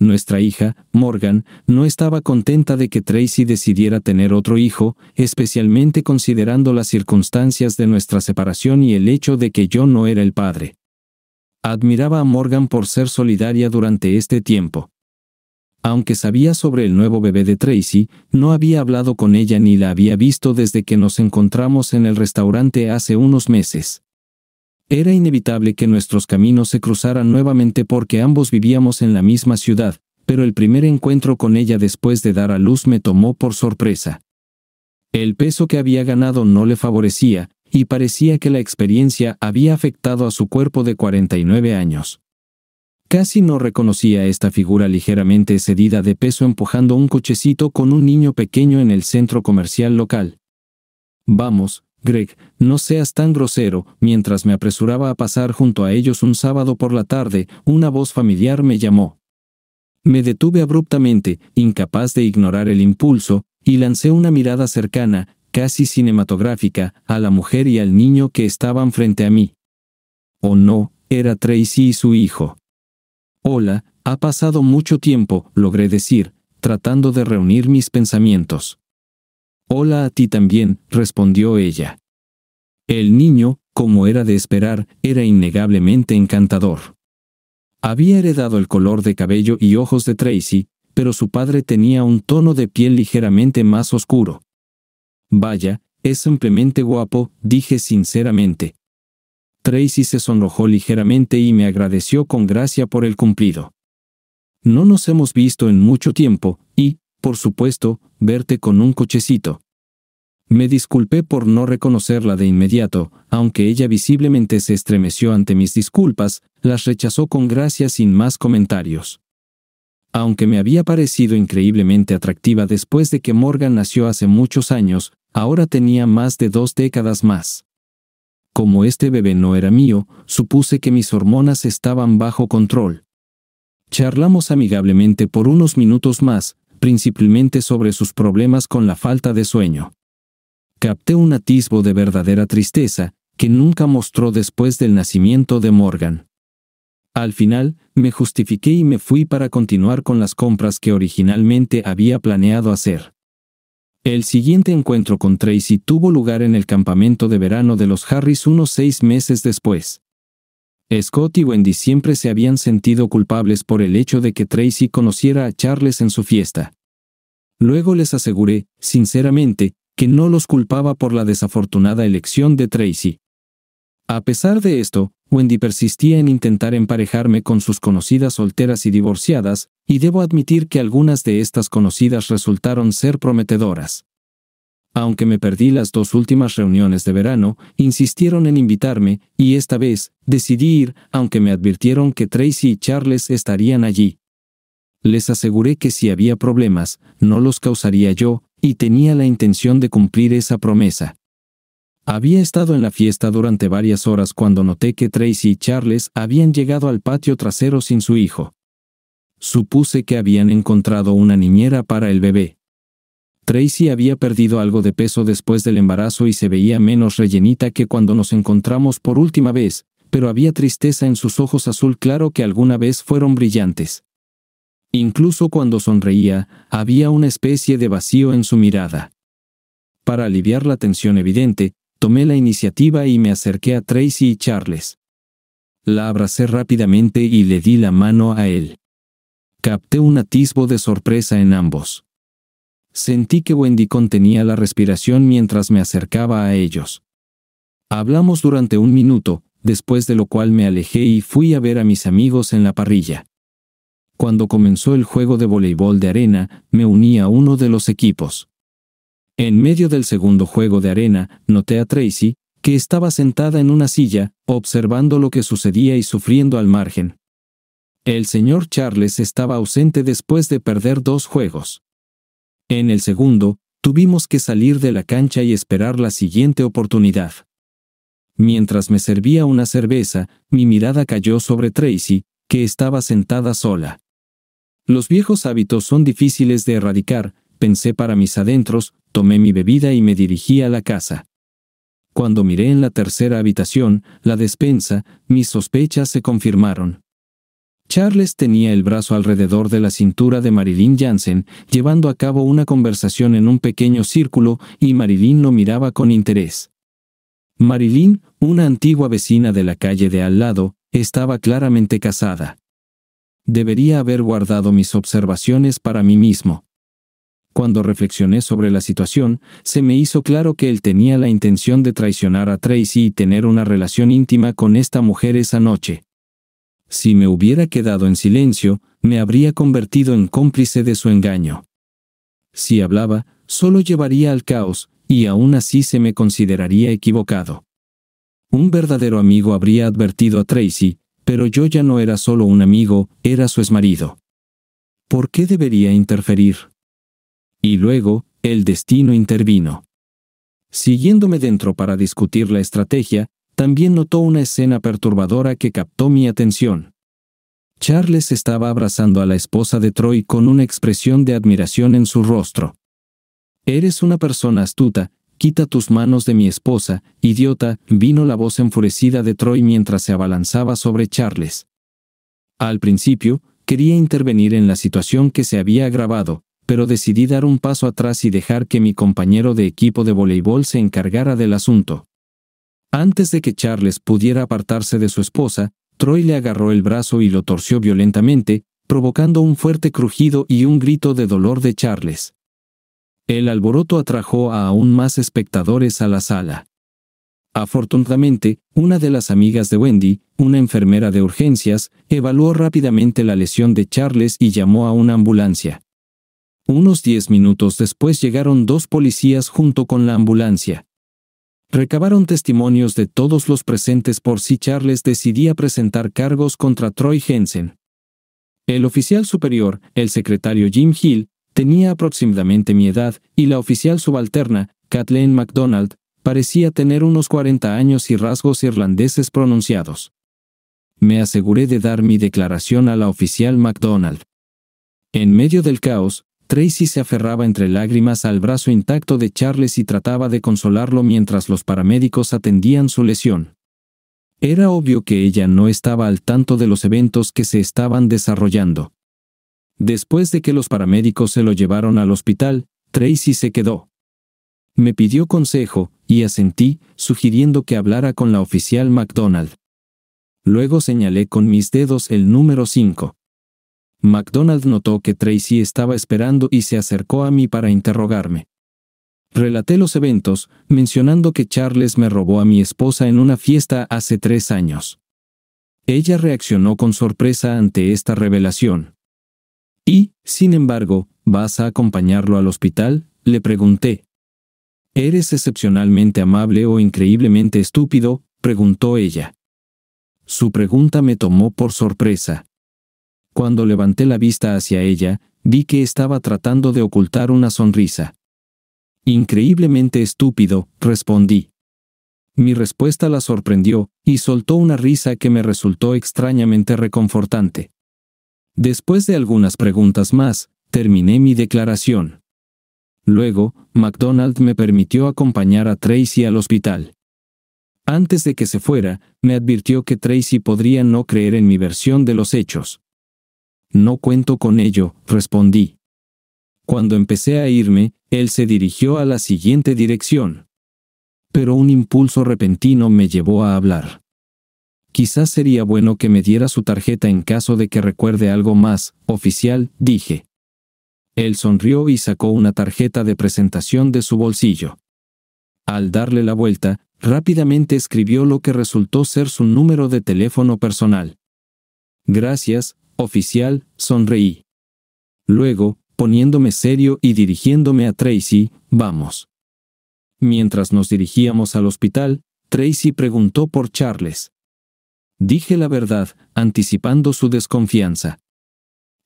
Nuestra hija, Morgan, no estaba contenta de que Tracy decidiera tener otro hijo, especialmente considerando las circunstancias de nuestra separación y el hecho de que yo no era el padre. Admiraba a Morgan por ser solidaria durante este tiempo. Aunque sabía sobre el nuevo bebé de Tracy, no había hablado con ella ni la había visto desde que nos encontramos en el restaurante hace unos meses. Era inevitable que nuestros caminos se cruzaran nuevamente porque ambos vivíamos en la misma ciudad, pero el primer encuentro con ella después de dar a luz me tomó por sorpresa. El peso que había ganado no le favorecía, y parecía que la experiencia había afectado a su cuerpo de 49 años. Casi no reconocía esta figura ligeramente cedida de peso empujando un cochecito con un niño pequeño en el centro comercial local. Vamos, Greg, no seas tan grosero. Mientras me apresuraba a pasar junto a ellos un sábado por la tarde, una voz familiar me llamó. Me detuve abruptamente, incapaz de ignorar el impulso, y lancé una mirada cercana, casi cinematográfica, a la mujer y al niño que estaban frente a mí. O oh, no, era Tracy y su hijo. Hola, ha pasado mucho tiempo, logré decir, tratando de reunir mis pensamientos. Hola a ti también, respondió ella. El niño, como era de esperar, era innegablemente encantador. Había heredado el color de cabello y ojos de Tracy, pero su padre tenía un tono de piel ligeramente más oscuro. Vaya, es simplemente guapo, dije sinceramente. Tracy se sonrojó ligeramente y me agradeció con gracia por el cumplido. No nos hemos visto en mucho tiempo, y, por supuesto, verte con un cochecito. Me disculpé por no reconocerla de inmediato, aunque ella visiblemente se estremeció ante mis disculpas, las rechazó con gracia sin más comentarios. Aunque me había parecido increíblemente atractiva después de que Morgan nació hace muchos años, ahora tenía más de dos décadas más. Como este bebé no era mío, supuse que mis hormonas estaban bajo control. Charlamos amigablemente por unos minutos más, principalmente sobre sus problemas con la falta de sueño. Capté un atisbo de verdadera tristeza, que nunca mostró después del nacimiento de Morgan. Al final, me justifiqué y me fui para continuar con las compras que originalmente había planeado hacer. El siguiente encuentro con Tracy tuvo lugar en el campamento de verano de los Harris unos seis meses después. Scott y Wendy siempre se habían sentido culpables por el hecho de que Tracy conociera a Charles en su fiesta. Luego les aseguré, sinceramente, que no los culpaba por la desafortunada elección de Tracy. A pesar de esto, Wendy persistía en intentar emparejarme con sus conocidas solteras y divorciadas, y debo admitir que algunas de estas conocidas resultaron ser prometedoras. Aunque me perdí las dos últimas reuniones de verano, insistieron en invitarme, y esta vez, decidí ir, aunque me advirtieron que Tracy y Charles estarían allí. Les aseguré que si había problemas, no los causaría yo, y tenía la intención de cumplir esa promesa. Había estado en la fiesta durante varias horas cuando noté que Tracy y Charles habían llegado al patio trasero sin su hijo. Supuse que habían encontrado una niñera para el bebé. Tracy había perdido algo de peso después del embarazo y se veía menos rellenita que cuando nos encontramos por última vez, pero había tristeza en sus ojos azul claro que alguna vez fueron brillantes. Incluso cuando sonreía, había una especie de vacío en su mirada. Para aliviar la tensión evidente, tomé la iniciativa y me acerqué a Tracy y Charles. La abracé rápidamente y le di la mano a él. Capté un atisbo de sorpresa en ambos. Sentí que Wendy contenía la respiración mientras me acercaba a ellos. Hablamos durante un minuto, después de lo cual me alejé y fui a ver a mis amigos en la parrilla. Cuando comenzó el juego de voleibol de arena, me uní a uno de los equipos. En medio del segundo juego de arena, noté a Tracy, que estaba sentada en una silla, observando lo que sucedía y sufriendo al margen. El señor Charles estaba ausente después de perder dos juegos. En el segundo, tuvimos que salir de la cancha y esperar la siguiente oportunidad. Mientras me servía una cerveza, mi mirada cayó sobre Tracy, que estaba sentada sola. Los viejos hábitos son difíciles de erradicar, pensé para mis adentros, tomé mi bebida y me dirigí a la casa. Cuando miré en la tercera habitación, la despensa, mis sospechas se confirmaron. Charles tenía el brazo alrededor de la cintura de Marilyn Jansen, llevando a cabo una conversación en un pequeño círculo, y Marilyn lo miraba con interés. Marilyn, una antigua vecina de la calle de al lado, estaba claramente casada. Debería haber guardado mis observaciones para mí mismo. Cuando reflexioné sobre la situación, se me hizo claro que él tenía la intención de traicionar a Tracy y tener una relación íntima con esta mujer esa noche si me hubiera quedado en silencio, me habría convertido en cómplice de su engaño. Si hablaba, solo llevaría al caos, y aún así se me consideraría equivocado. Un verdadero amigo habría advertido a Tracy, pero yo ya no era solo un amigo, era su exmarido. ¿Por qué debería interferir? Y luego, el destino intervino. Siguiéndome dentro para discutir la estrategia, también notó una escena perturbadora que captó mi atención. Charles estaba abrazando a la esposa de Troy con una expresión de admiración en su rostro. Eres una persona astuta, quita tus manos de mi esposa, idiota, vino la voz enfurecida de Troy mientras se abalanzaba sobre Charles. Al principio, quería intervenir en la situación que se había agravado, pero decidí dar un paso atrás y dejar que mi compañero de equipo de voleibol se encargara del asunto. Antes de que Charles pudiera apartarse de su esposa, Troy le agarró el brazo y lo torció violentamente, provocando un fuerte crujido y un grito de dolor de Charles. El alboroto atrajo a aún más espectadores a la sala. Afortunadamente, una de las amigas de Wendy, una enfermera de urgencias, evaluó rápidamente la lesión de Charles y llamó a una ambulancia. Unos diez minutos después llegaron dos policías junto con la ambulancia. Recabaron testimonios de todos los presentes por si Charles decidía presentar cargos contra Troy Henson. El oficial superior, el secretario Jim Hill, tenía aproximadamente mi edad y la oficial subalterna, Kathleen MacDonald, parecía tener unos 40 años y rasgos irlandeses pronunciados. Me aseguré de dar mi declaración a la oficial MacDonald. En medio del caos, Tracy se aferraba entre lágrimas al brazo intacto de Charles y trataba de consolarlo mientras los paramédicos atendían su lesión. Era obvio que ella no estaba al tanto de los eventos que se estaban desarrollando. Después de que los paramédicos se lo llevaron al hospital, Tracy se quedó. Me pidió consejo, y asentí, sugiriendo que hablara con la oficial McDonald. Luego señalé con mis dedos el número 5. McDonald notó que Tracy estaba esperando y se acercó a mí para interrogarme. Relaté los eventos, mencionando que Charles me robó a mi esposa en una fiesta hace tres años. Ella reaccionó con sorpresa ante esta revelación. Y, sin embargo, ¿vas a acompañarlo al hospital? le pregunté. ¿Eres excepcionalmente amable o increíblemente estúpido? preguntó ella. Su pregunta me tomó por sorpresa. Cuando levanté la vista hacia ella, vi que estaba tratando de ocultar una sonrisa. Increíblemente estúpido, respondí. Mi respuesta la sorprendió, y soltó una risa que me resultó extrañamente reconfortante. Después de algunas preguntas más, terminé mi declaración. Luego, McDonald me permitió acompañar a Tracy al hospital. Antes de que se fuera, me advirtió que Tracy podría no creer en mi versión de los hechos. No cuento con ello, respondí. Cuando empecé a irme, él se dirigió a la siguiente dirección. Pero un impulso repentino me llevó a hablar. Quizás sería bueno que me diera su tarjeta en caso de que recuerde algo más, oficial, dije. Él sonrió y sacó una tarjeta de presentación de su bolsillo. Al darle la vuelta, rápidamente escribió lo que resultó ser su número de teléfono personal. Gracias, Oficial, sonreí. Luego, poniéndome serio y dirigiéndome a Tracy, vamos. Mientras nos dirigíamos al hospital, Tracy preguntó por Charles. Dije la verdad, anticipando su desconfianza.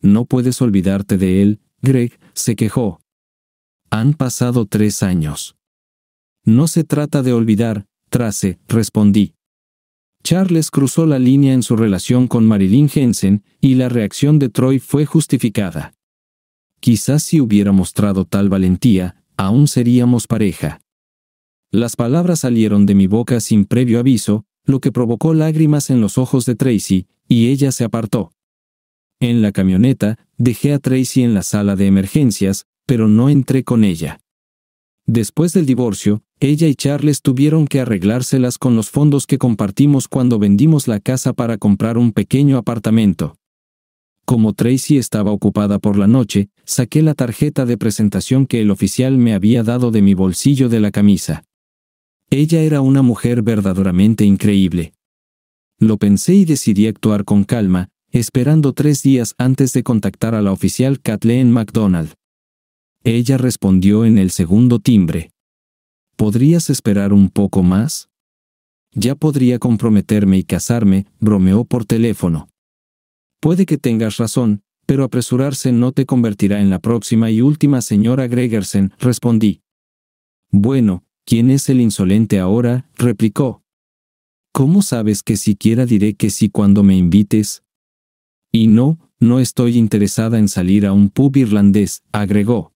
No puedes olvidarte de él, Greg, se quejó. Han pasado tres años. No se trata de olvidar, Trace, respondí. Charles cruzó la línea en su relación con Marilyn Jensen, y la reacción de Troy fue justificada. Quizás si hubiera mostrado tal valentía, aún seríamos pareja. Las palabras salieron de mi boca sin previo aviso, lo que provocó lágrimas en los ojos de Tracy, y ella se apartó. En la camioneta, dejé a Tracy en la sala de emergencias, pero no entré con ella. Después del divorcio, ella y Charles tuvieron que arreglárselas con los fondos que compartimos cuando vendimos la casa para comprar un pequeño apartamento. Como Tracy estaba ocupada por la noche, saqué la tarjeta de presentación que el oficial me había dado de mi bolsillo de la camisa. Ella era una mujer verdaderamente increíble. Lo pensé y decidí actuar con calma, esperando tres días antes de contactar a la oficial Kathleen McDonald. Ella respondió en el segundo timbre. ¿Podrías esperar un poco más? Ya podría comprometerme y casarme, bromeó por teléfono. Puede que tengas razón, pero apresurarse no te convertirá en la próxima y última señora Gregersen, respondí. Bueno, ¿quién es el insolente ahora? replicó. ¿Cómo sabes que siquiera diré que sí cuando me invites? Y no, no estoy interesada en salir a un pub irlandés, agregó.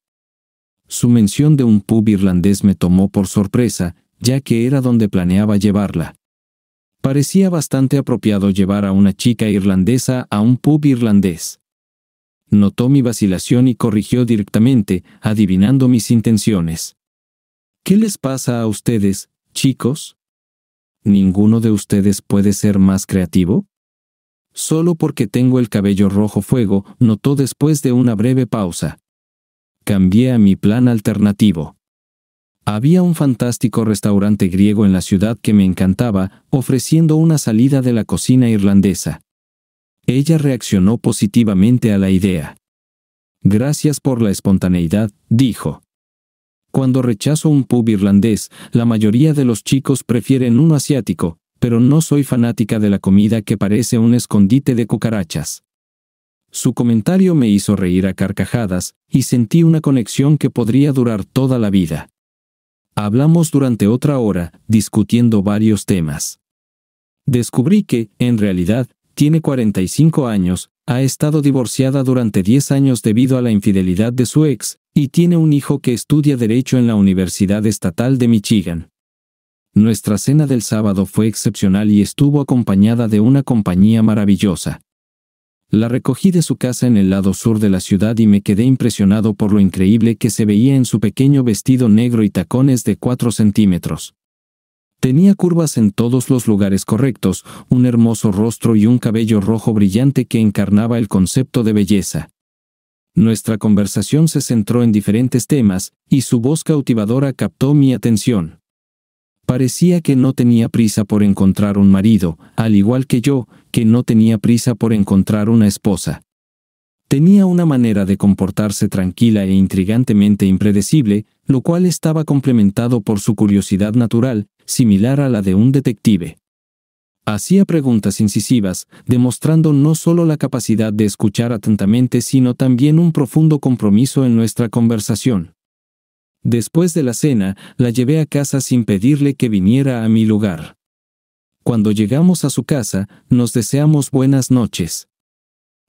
Su mención de un pub irlandés me tomó por sorpresa, ya que era donde planeaba llevarla. Parecía bastante apropiado llevar a una chica irlandesa a un pub irlandés. Notó mi vacilación y corrigió directamente, adivinando mis intenciones. ¿Qué les pasa a ustedes, chicos? ¿Ninguno de ustedes puede ser más creativo? Solo porque tengo el cabello rojo fuego, notó después de una breve pausa cambié a mi plan alternativo. Había un fantástico restaurante griego en la ciudad que me encantaba, ofreciendo una salida de la cocina irlandesa. Ella reaccionó positivamente a la idea. Gracias por la espontaneidad, dijo. Cuando rechazo un pub irlandés, la mayoría de los chicos prefieren uno asiático, pero no soy fanática de la comida que parece un escondite de cucarachas. Su comentario me hizo reír a carcajadas y sentí una conexión que podría durar toda la vida. Hablamos durante otra hora, discutiendo varios temas. Descubrí que, en realidad, tiene 45 años, ha estado divorciada durante 10 años debido a la infidelidad de su ex, y tiene un hijo que estudia derecho en la Universidad Estatal de Michigan. Nuestra cena del sábado fue excepcional y estuvo acompañada de una compañía maravillosa. La recogí de su casa en el lado sur de la ciudad y me quedé impresionado por lo increíble que se veía en su pequeño vestido negro y tacones de 4 centímetros. Tenía curvas en todos los lugares correctos, un hermoso rostro y un cabello rojo brillante que encarnaba el concepto de belleza. Nuestra conversación se centró en diferentes temas, y su voz cautivadora captó mi atención. Parecía que no tenía prisa por encontrar un marido, al igual que yo, que no tenía prisa por encontrar una esposa. Tenía una manera de comportarse tranquila e intrigantemente impredecible, lo cual estaba complementado por su curiosidad natural, similar a la de un detective. Hacía preguntas incisivas, demostrando no solo la capacidad de escuchar atentamente, sino también un profundo compromiso en nuestra conversación. Después de la cena, la llevé a casa sin pedirle que viniera a mi lugar. Cuando llegamos a su casa, nos deseamos buenas noches.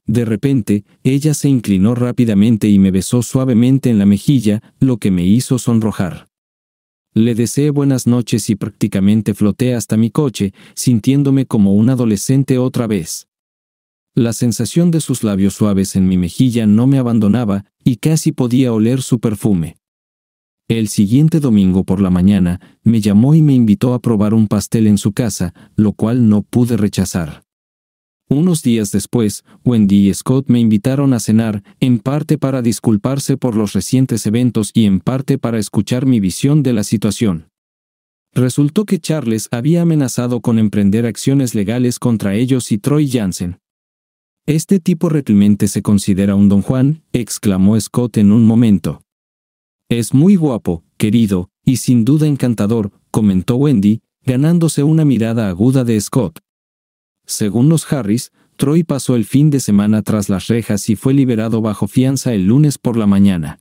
De repente, ella se inclinó rápidamente y me besó suavemente en la mejilla, lo que me hizo sonrojar. Le deseé buenas noches y prácticamente floté hasta mi coche, sintiéndome como un adolescente otra vez. La sensación de sus labios suaves en mi mejilla no me abandonaba, y casi podía oler su perfume. El siguiente domingo por la mañana, me llamó y me invitó a probar un pastel en su casa, lo cual no pude rechazar. Unos días después, Wendy y Scott me invitaron a cenar, en parte para disculparse por los recientes eventos y en parte para escuchar mi visión de la situación. Resultó que Charles había amenazado con emprender acciones legales contra ellos y Troy Jansen. Este tipo realmente se considera un don Juan, exclamó Scott en un momento. Es muy guapo, querido, y sin duda encantador, comentó Wendy, ganándose una mirada aguda de Scott. Según los Harris, Troy pasó el fin de semana tras las rejas y fue liberado bajo fianza el lunes por la mañana.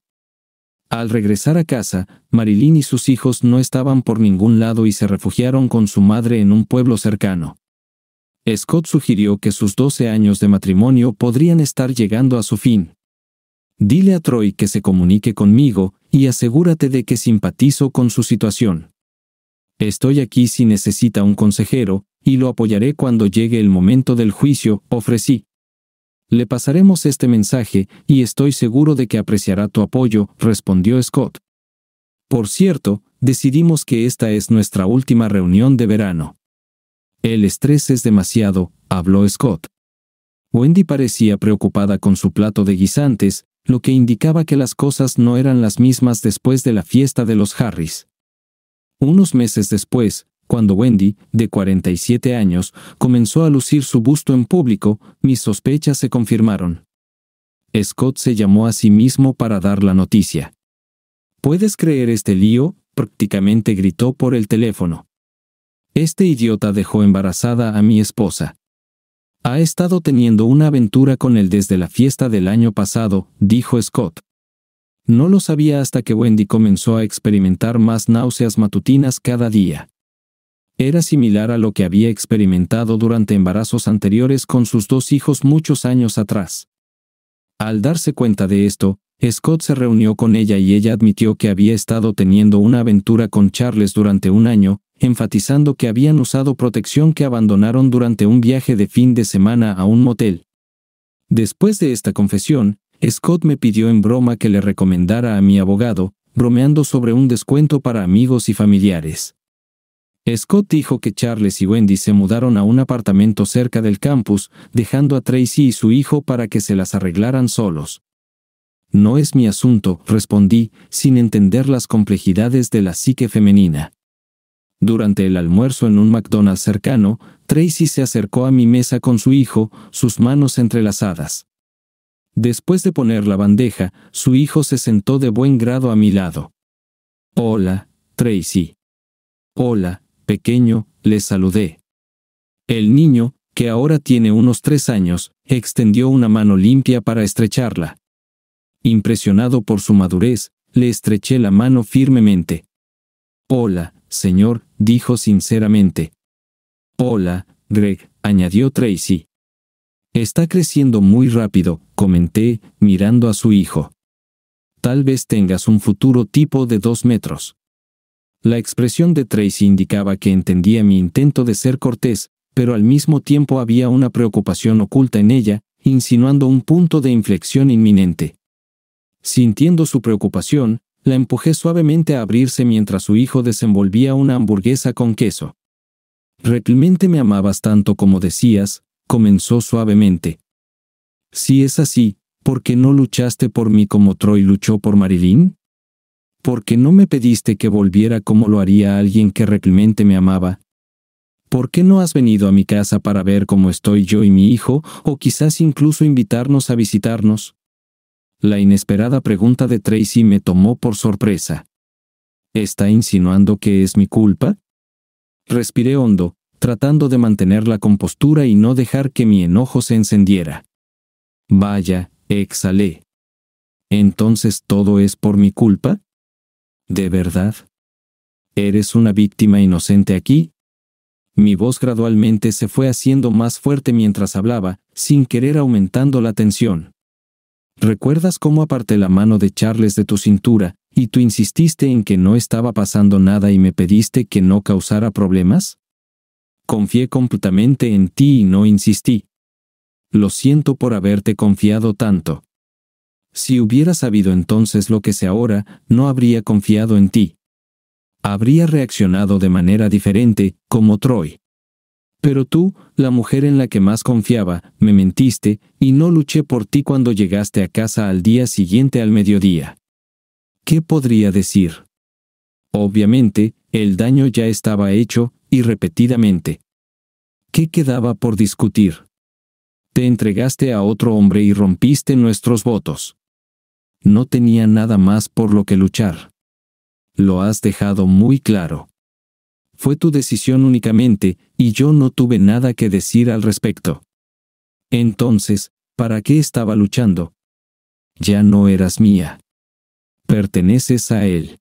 Al regresar a casa, Marilyn y sus hijos no estaban por ningún lado y se refugiaron con su madre en un pueblo cercano. Scott sugirió que sus 12 años de matrimonio podrían estar llegando a su fin. Dile a Troy que se comunique conmigo, y asegúrate de que simpatizo con su situación. Estoy aquí si necesita un consejero, y lo apoyaré cuando llegue el momento del juicio, ofrecí. Le pasaremos este mensaje, y estoy seguro de que apreciará tu apoyo, respondió Scott. Por cierto, decidimos que esta es nuestra última reunión de verano. El estrés es demasiado, habló Scott. Wendy parecía preocupada con su plato de guisantes, lo que indicaba que las cosas no eran las mismas después de la fiesta de los Harris. Unos meses después, cuando Wendy, de 47 años, comenzó a lucir su busto en público, mis sospechas se confirmaron. Scott se llamó a sí mismo para dar la noticia. ¿Puedes creer este lío? prácticamente gritó por el teléfono. Este idiota dejó embarazada a mi esposa. Ha estado teniendo una aventura con él desde la fiesta del año pasado, dijo Scott. No lo sabía hasta que Wendy comenzó a experimentar más náuseas matutinas cada día. Era similar a lo que había experimentado durante embarazos anteriores con sus dos hijos muchos años atrás. Al darse cuenta de esto, Scott se reunió con ella y ella admitió que había estado teniendo una aventura con Charles durante un año, enfatizando que habían usado protección que abandonaron durante un viaje de fin de semana a un motel. Después de esta confesión, Scott me pidió en broma que le recomendara a mi abogado, bromeando sobre un descuento para amigos y familiares. Scott dijo que Charles y Wendy se mudaron a un apartamento cerca del campus, dejando a Tracy y su hijo para que se las arreglaran solos. No es mi asunto, respondí, sin entender las complejidades de la psique femenina. Durante el almuerzo en un McDonald's cercano, Tracy se acercó a mi mesa con su hijo, sus manos entrelazadas. Después de poner la bandeja, su hijo se sentó de buen grado a mi lado. Hola, Tracy. Hola, pequeño, le saludé. El niño, que ahora tiene unos tres años, extendió una mano limpia para estrecharla. Impresionado por su madurez, le estreché la mano firmemente. Hola, señor, dijo sinceramente. Hola, Greg, añadió Tracy. Está creciendo muy rápido, comenté, mirando a su hijo. Tal vez tengas un futuro tipo de dos metros. La expresión de Tracy indicaba que entendía mi intento de ser cortés, pero al mismo tiempo había una preocupación oculta en ella, insinuando un punto de inflexión inminente. Sintiendo su preocupación, la empujé suavemente a abrirse mientras su hijo desenvolvía una hamburguesa con queso. Realmente me amabas tanto como decías, comenzó suavemente. Si es así, ¿por qué no luchaste por mí como Troy luchó por Marilyn? ¿Por qué no me pediste que volviera como lo haría alguien que realmente me amaba? ¿Por qué no has venido a mi casa para ver cómo estoy yo y mi hijo, o quizás incluso invitarnos a visitarnos? La inesperada pregunta de Tracy me tomó por sorpresa. ¿Está insinuando que es mi culpa? Respiré hondo, tratando de mantener la compostura y no dejar que mi enojo se encendiera. Vaya, exhalé. ¿Entonces todo es por mi culpa? ¿De verdad? ¿Eres una víctima inocente aquí? Mi voz gradualmente se fue haciendo más fuerte mientras hablaba, sin querer aumentando la tensión. ¿Recuerdas cómo aparté la mano de Charles de tu cintura, y tú insististe en que no estaba pasando nada y me pediste que no causara problemas? Confié completamente en ti y no insistí. Lo siento por haberte confiado tanto. Si hubiera sabido entonces lo que sé ahora, no habría confiado en ti. Habría reaccionado de manera diferente, como Troy. Pero tú, la mujer en la que más confiaba, me mentiste, y no luché por ti cuando llegaste a casa al día siguiente al mediodía. ¿Qué podría decir? Obviamente, el daño ya estaba hecho, y repetidamente. ¿Qué quedaba por discutir? Te entregaste a otro hombre y rompiste nuestros votos. No tenía nada más por lo que luchar. Lo has dejado muy claro fue tu decisión únicamente, y yo no tuve nada que decir al respecto. Entonces, ¿para qué estaba luchando? Ya no eras mía. Perteneces a él.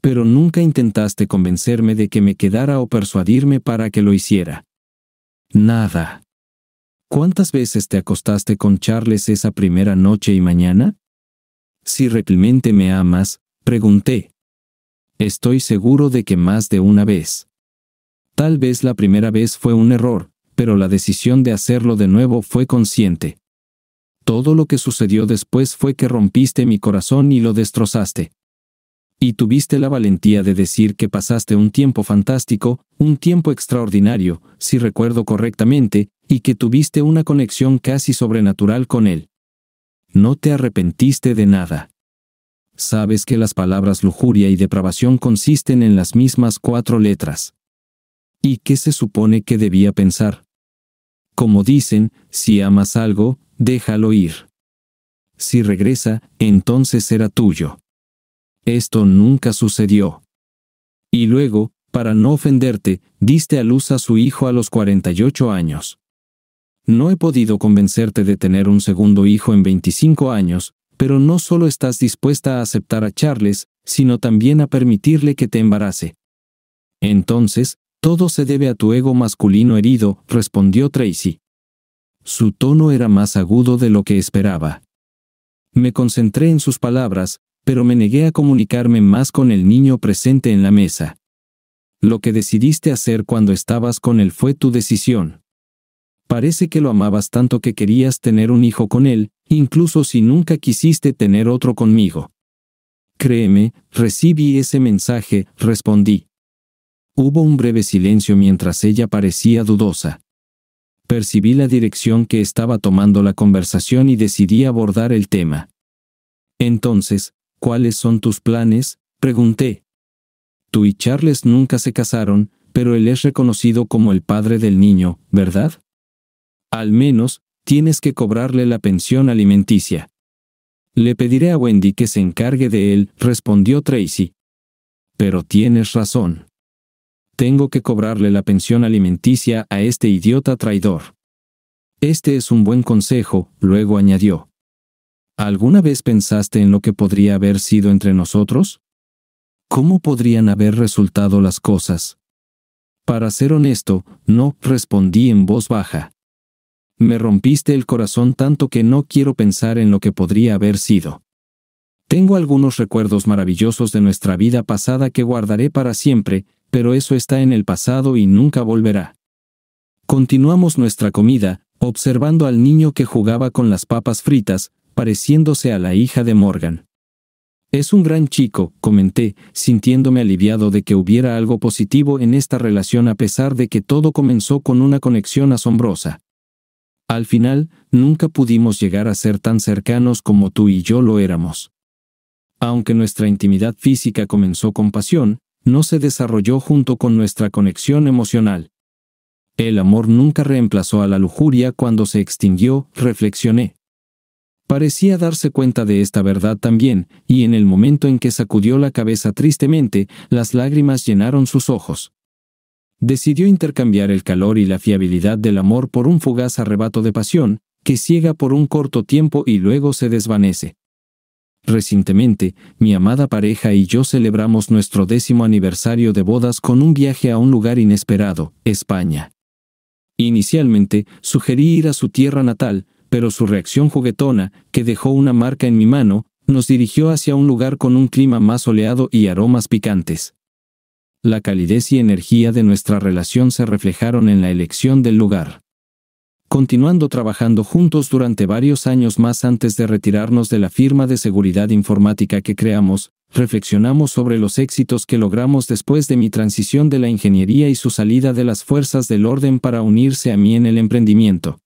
Pero nunca intentaste convencerme de que me quedara o persuadirme para que lo hiciera. Nada. ¿Cuántas veces te acostaste con Charles esa primera noche y mañana? Si realmente me amas, pregunté, Estoy seguro de que más de una vez. Tal vez la primera vez fue un error, pero la decisión de hacerlo de nuevo fue consciente. Todo lo que sucedió después fue que rompiste mi corazón y lo destrozaste. Y tuviste la valentía de decir que pasaste un tiempo fantástico, un tiempo extraordinario, si recuerdo correctamente, y que tuviste una conexión casi sobrenatural con él. No te arrepentiste de nada sabes que las palabras lujuria y depravación consisten en las mismas cuatro letras. ¿Y qué se supone que debía pensar? Como dicen, si amas algo, déjalo ir. Si regresa, entonces será tuyo. Esto nunca sucedió. Y luego, para no ofenderte, diste a luz a su hijo a los 48 años. No he podido convencerte de tener un segundo hijo en 25 años, pero no solo estás dispuesta a aceptar a Charles, sino también a permitirle que te embarace. Entonces, todo se debe a tu ego masculino herido, respondió Tracy. Su tono era más agudo de lo que esperaba. Me concentré en sus palabras, pero me negué a comunicarme más con el niño presente en la mesa. Lo que decidiste hacer cuando estabas con él fue tu decisión. Parece que lo amabas tanto que querías tener un hijo con él, incluso si nunca quisiste tener otro conmigo. Créeme, recibí ese mensaje, respondí. Hubo un breve silencio mientras ella parecía dudosa. Percibí la dirección que estaba tomando la conversación y decidí abordar el tema. Entonces, ¿cuáles son tus planes? pregunté. Tú y Charles nunca se casaron, pero él es reconocido como el padre del niño, ¿verdad? Al menos, tienes que cobrarle la pensión alimenticia. Le pediré a Wendy que se encargue de él, respondió Tracy. Pero tienes razón. Tengo que cobrarle la pensión alimenticia a este idiota traidor. Este es un buen consejo, luego añadió. ¿Alguna vez pensaste en lo que podría haber sido entre nosotros? ¿Cómo podrían haber resultado las cosas? Para ser honesto, no, respondí en voz baja. Me rompiste el corazón tanto que no quiero pensar en lo que podría haber sido. Tengo algunos recuerdos maravillosos de nuestra vida pasada que guardaré para siempre, pero eso está en el pasado y nunca volverá. Continuamos nuestra comida, observando al niño que jugaba con las papas fritas, pareciéndose a la hija de Morgan. Es un gran chico, comenté, sintiéndome aliviado de que hubiera algo positivo en esta relación a pesar de que todo comenzó con una conexión asombrosa. Al final, nunca pudimos llegar a ser tan cercanos como tú y yo lo éramos. Aunque nuestra intimidad física comenzó con pasión, no se desarrolló junto con nuestra conexión emocional. El amor nunca reemplazó a la lujuria cuando se extinguió, reflexioné. Parecía darse cuenta de esta verdad también, y en el momento en que sacudió la cabeza tristemente, las lágrimas llenaron sus ojos. Decidió intercambiar el calor y la fiabilidad del amor por un fugaz arrebato de pasión, que ciega por un corto tiempo y luego se desvanece. Recientemente, mi amada pareja y yo celebramos nuestro décimo aniversario de bodas con un viaje a un lugar inesperado, España. Inicialmente, sugerí ir a su tierra natal, pero su reacción juguetona, que dejó una marca en mi mano, nos dirigió hacia un lugar con un clima más soleado y aromas picantes la calidez y energía de nuestra relación se reflejaron en la elección del lugar. Continuando trabajando juntos durante varios años más antes de retirarnos de la firma de seguridad informática que creamos, reflexionamos sobre los éxitos que logramos después de mi transición de la ingeniería y su salida de las fuerzas del orden para unirse a mí en el emprendimiento.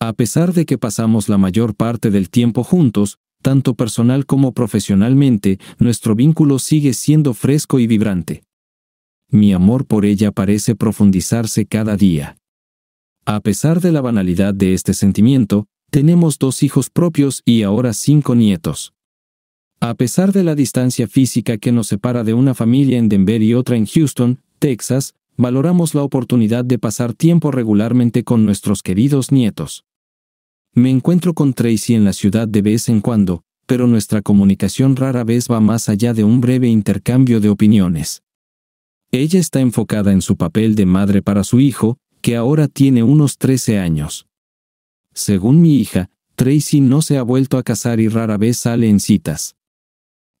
A pesar de que pasamos la mayor parte del tiempo juntos, tanto personal como profesionalmente, nuestro vínculo sigue siendo fresco y vibrante mi amor por ella parece profundizarse cada día. A pesar de la banalidad de este sentimiento, tenemos dos hijos propios y ahora cinco nietos. A pesar de la distancia física que nos separa de una familia en Denver y otra en Houston, Texas, valoramos la oportunidad de pasar tiempo regularmente con nuestros queridos nietos. Me encuentro con Tracy en la ciudad de vez en cuando, pero nuestra comunicación rara vez va más allá de un breve intercambio de opiniones. Ella está enfocada en su papel de madre para su hijo, que ahora tiene unos 13 años. Según mi hija, Tracy no se ha vuelto a casar y rara vez sale en citas.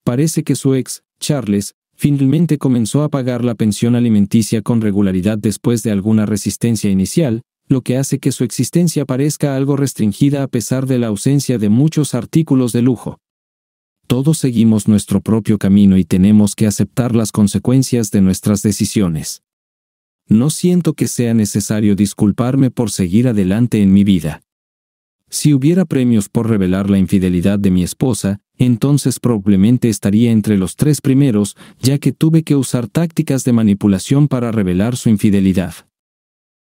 Parece que su ex, Charles, finalmente comenzó a pagar la pensión alimenticia con regularidad después de alguna resistencia inicial, lo que hace que su existencia parezca algo restringida a pesar de la ausencia de muchos artículos de lujo todos seguimos nuestro propio camino y tenemos que aceptar las consecuencias de nuestras decisiones. No siento que sea necesario disculparme por seguir adelante en mi vida. Si hubiera premios por revelar la infidelidad de mi esposa, entonces probablemente estaría entre los tres primeros, ya que tuve que usar tácticas de manipulación para revelar su infidelidad.